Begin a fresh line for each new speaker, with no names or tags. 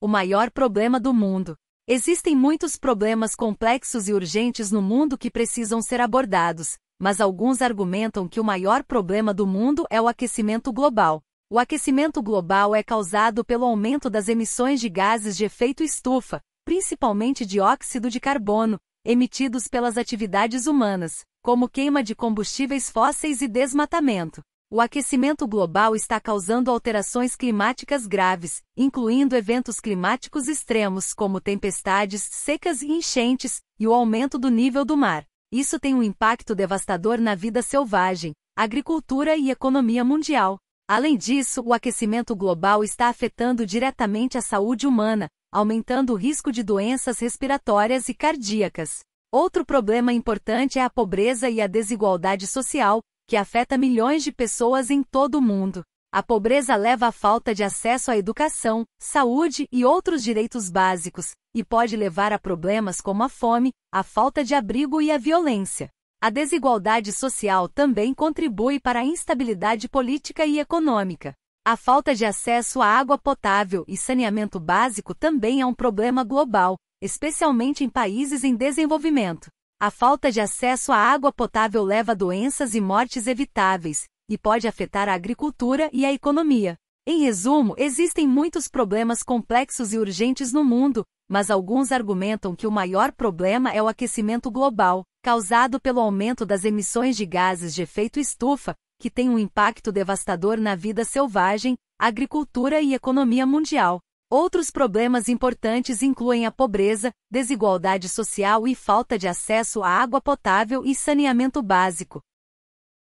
o maior problema do mundo. Existem muitos problemas complexos e urgentes no mundo que precisam ser abordados, mas alguns argumentam que o maior problema do mundo é o aquecimento global. O aquecimento global é causado pelo aumento das emissões de gases de efeito estufa, principalmente dióxido de carbono, emitidos pelas atividades humanas, como queima de combustíveis fósseis e desmatamento. O aquecimento global está causando alterações climáticas graves, incluindo eventos climáticos extremos como tempestades, secas e enchentes, e o aumento do nível do mar. Isso tem um impacto devastador na vida selvagem, agricultura e economia mundial. Além disso, o aquecimento global está afetando diretamente a saúde humana, aumentando o risco de doenças respiratórias e cardíacas. Outro problema importante é a pobreza e a desigualdade social, que afeta milhões de pessoas em todo o mundo. A pobreza leva à falta de acesso à educação, saúde e outros direitos básicos, e pode levar a problemas como a fome, a falta de abrigo e a violência. A desigualdade social também contribui para a instabilidade política e econômica. A falta de acesso à água potável e saneamento básico também é um problema global, especialmente em países em desenvolvimento. A falta de acesso à água potável leva a doenças e mortes evitáveis, e pode afetar a agricultura e a economia. Em resumo, existem muitos problemas complexos e urgentes no mundo, mas alguns argumentam que o maior problema é o aquecimento global, causado pelo aumento das emissões de gases de efeito estufa, que tem um impacto devastador na vida selvagem, agricultura e economia mundial. Outros problemas importantes incluem a pobreza, desigualdade social e falta de acesso à água potável e saneamento básico.